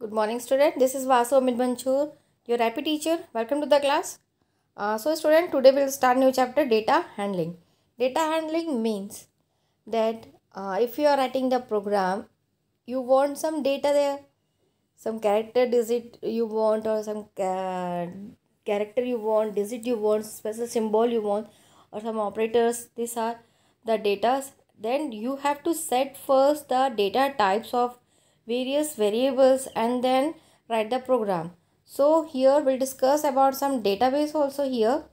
Good morning student. This is Vasu Amit your IP teacher. Welcome to the class. Uh, so student, today we will start new chapter data handling. Data handling means that uh, if you are writing the program, you want some data there, some character digit you want or some character you want, digit you want, special symbol you want or some operators. These are the data. Then you have to set first the data types of various variables and then write the program. So here we'll discuss about some database also here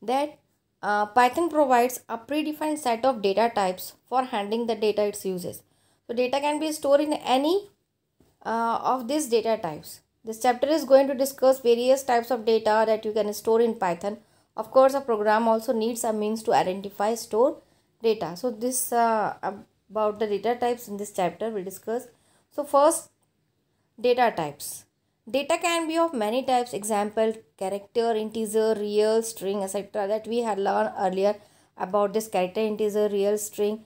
that uh, Python provides a predefined set of data types for handling the data it uses. So data can be stored in any uh, of these data types. This chapter is going to discuss various types of data that you can store in Python. Of course, a program also needs a means to identify, store data. So this uh, about the data types in this chapter we discuss so first data types data can be of many types example character integer real string etc that we had learned earlier about this character integer real string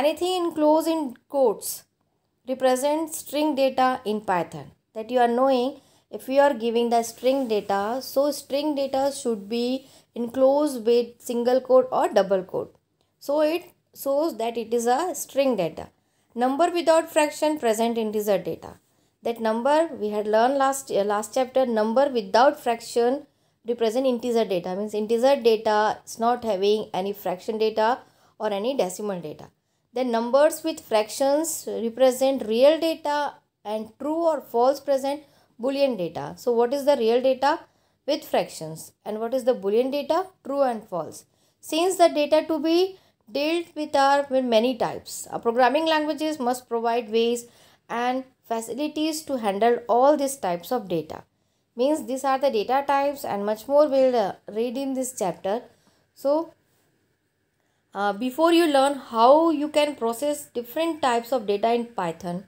anything enclosed in quotes represents string data in python that you are knowing if you are giving the string data so string data should be enclosed with single quote or double quote so it shows that it is a string data. Number without fraction present integer data. That number we had learned last uh, last chapter. Number without fraction represent integer data means integer data is not having any fraction data or any decimal data. Then numbers with fractions represent real data and true or false present boolean data. So what is the real data with fractions and what is the boolean data true and false. Since the data to be dealt with are many types. Our programming languages must provide ways and facilities to handle all these types of data. Means these are the data types and much more we'll uh, read in this chapter. So uh, before you learn how you can process different types of data in Python,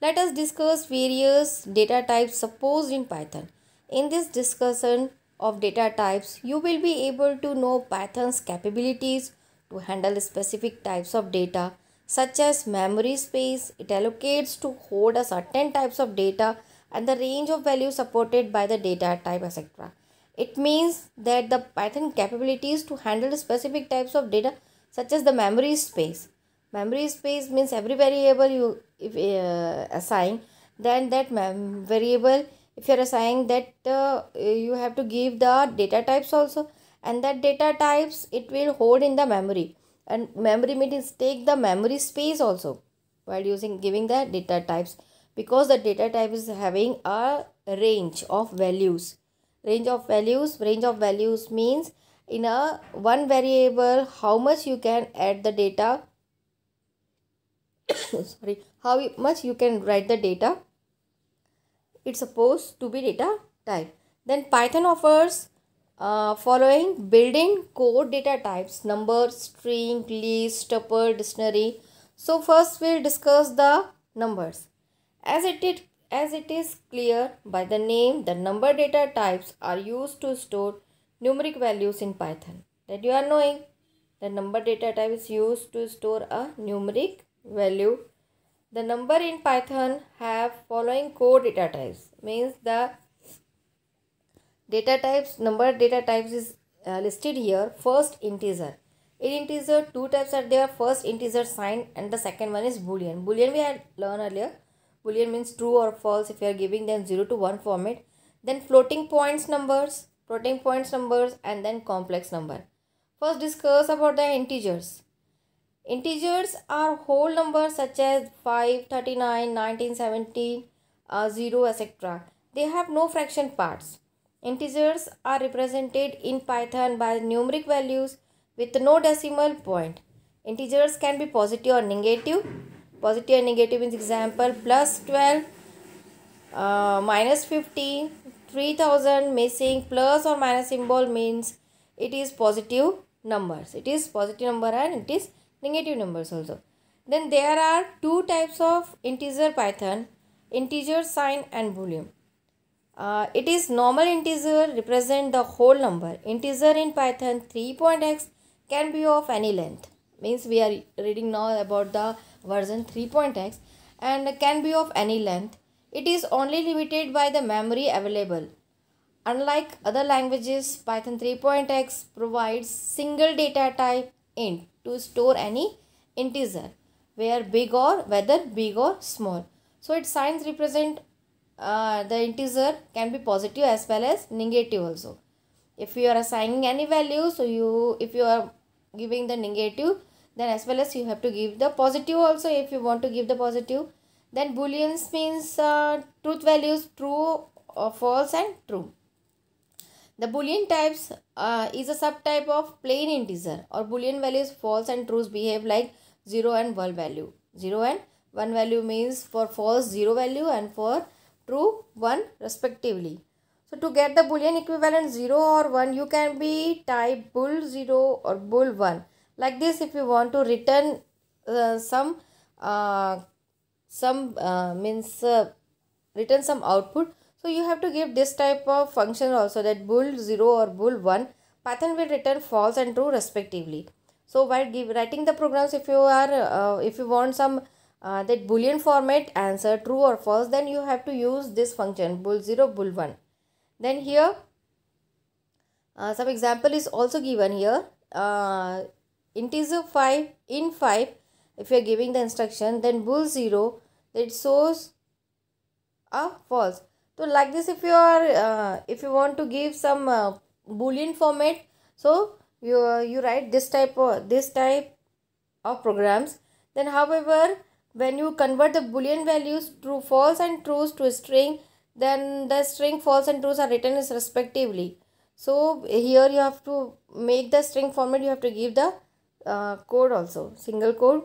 let us discuss various data types supposed in Python. In this discussion of data types, you will be able to know Python's capabilities, to handle specific types of data such as memory space. It allocates to hold a certain types of data and the range of values supported by the data type etc. It means that the Python capabilities to handle specific types of data such as the memory space. Memory space means every variable you if, uh, assign then that variable if you are assigning that uh, you have to give the data types also and that data types it will hold in the memory and memory means take the memory space also while using giving the data types because the data type is having a range of values range of values range of values means in a one variable how much you can add the data sorry how much you can write the data it's supposed to be data type then python offers uh, following building core data types number, string, list, tuple, dictionary. So first we'll discuss the numbers. As it, as it is clear by the name, the number data types are used to store numeric values in Python. That you are knowing. The number data type is used to store a numeric value. The number in Python have following core data types means the Data types, number data types is uh, listed here. First integer. In integer, two types are there. First integer sign and the second one is boolean. Boolean we had learned earlier. Boolean means true or false if you are giving them 0 to 1 format. Then floating points numbers, floating points numbers and then complex number. First discuss about the integers. Integers are whole numbers such as 5, 39, 19, 17, uh, 0, etc. They have no fraction parts. Integers are represented in Python by numeric values with no decimal point. Integers can be positive or negative. Positive and negative is example plus 12, uh, minus 50, 3000 missing plus or minus symbol means it is positive numbers. It is positive number and it is negative numbers also. Then there are two types of integer python, integer sign and boolean. Uh, it is normal integer represent the whole number. Integer in Python 3.x can be of any length. Means we are reading now about the version 3.x and can be of any length. It is only limited by the memory available. Unlike other languages, Python 3.x provides single data type int to store any integer where big or whether big or small. So its signs represent uh, the integer can be positive as well as negative also if you are assigning any value so you if you are giving the negative then as well as you have to give the positive also if you want to give the positive then booleans means uh, truth values true or uh, false and true the boolean types uh, is a subtype of plain integer or boolean values false and trues behave like 0 and 1 value 0 and 1 value means for false 0 value and for true, 1 respectively. So to get the boolean equivalent 0 or 1 you can be type bool 0 or bool 1. Like this if you want to return uh, some uh, some uh, means uh, return some output so you have to give this type of function also that bool 0 or bool 1 python will return false and true respectively. So while give, writing the programs if you are uh, if you want some uh, that boolean format answer true or false then you have to use this function bool0 bool1 then here uh, some example is also given here uh, integer 5 in 5 if you are giving the instruction then bool0 that shows a false so like this if you are uh, if you want to give some uh, boolean format so you uh, you write this type of this type of programs then however when you convert the boolean values true false and true to string then the string false and true are written as respectively so here you have to make the string format you have to give the uh, code also single code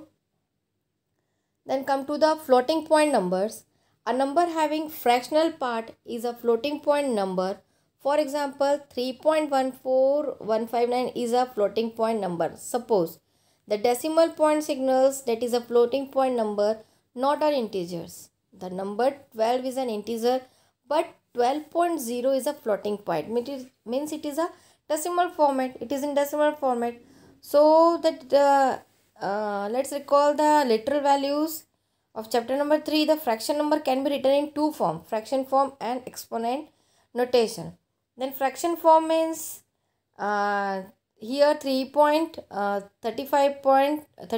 then come to the floating point numbers a number having fractional part is a floating point number for example 3.14159 is a floating point number suppose the decimal point signals that is a floating point number, not are integers. The number 12 is an integer, but 12.0 is a floating point. Means it is a decimal format. It is in decimal format. So that uh, uh, let's recall the literal values of chapter number 3. The fraction number can be written in two form, fraction form and exponent notation. Then fraction form means uh, here 3.35.35 uh,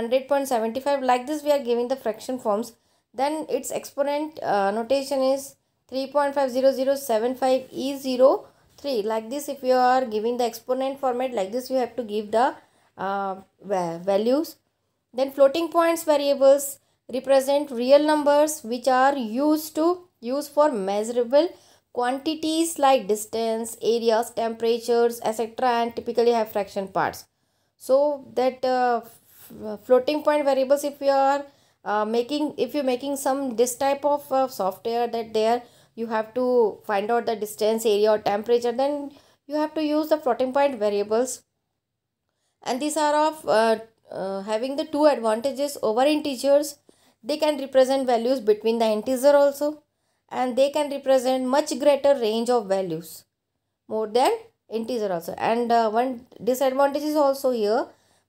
100.75 like this we are giving the fraction forms then its exponent uh, notation is 3.50075e03 like this if you are giving the exponent format like this you have to give the uh, values then floating points variables represent real numbers which are used to use for measurable Quantities like distance, areas, temperatures, etc. and typically have fraction parts. So that uh, uh, floating point variables if you are uh, making if you're making some this type of uh, software that there you have to find out the distance area or temperature then you have to use the floating point variables and these are of uh, uh, having the two advantages over integers they can represent values between the integer also and they can represent much greater range of values more than integer also and uh, one disadvantage is also here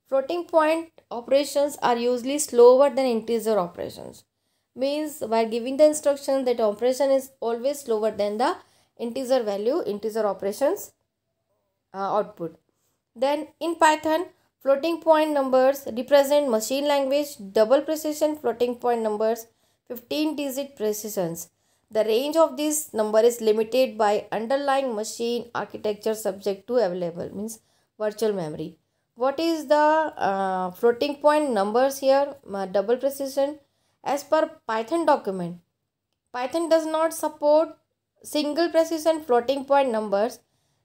floating point operations are usually slower than integer operations means while giving the instruction that operation is always slower than the integer value integer operations uh, output then in python floating point numbers represent machine language double precision floating point numbers 15 digit precisions the range of this number is limited by underlying machine architecture subject to available means virtual memory. What is the uh, floating point numbers here? Uh, double precision. As per Python document, Python does not support single precision floating point numbers.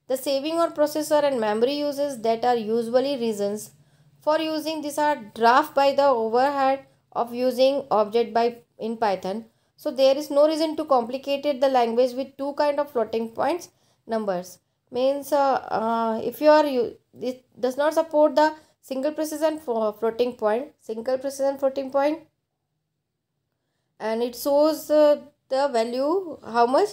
The saving or processor and memory uses that are usually reasons for using these are draft by the overhead of using object by in Python so there is no reason to complicate the language with two kind of floating points numbers. Means uh, uh, if you are, you, it does not support the single precision for floating point, single precision floating point and it shows uh, the value how much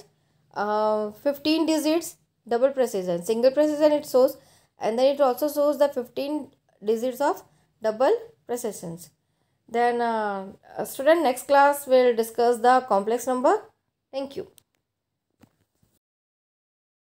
uh, 15 digits double precision single precision it shows and then it also shows the 15 digits of double precisions then uh, uh, student next class will discuss the complex number. Thank you.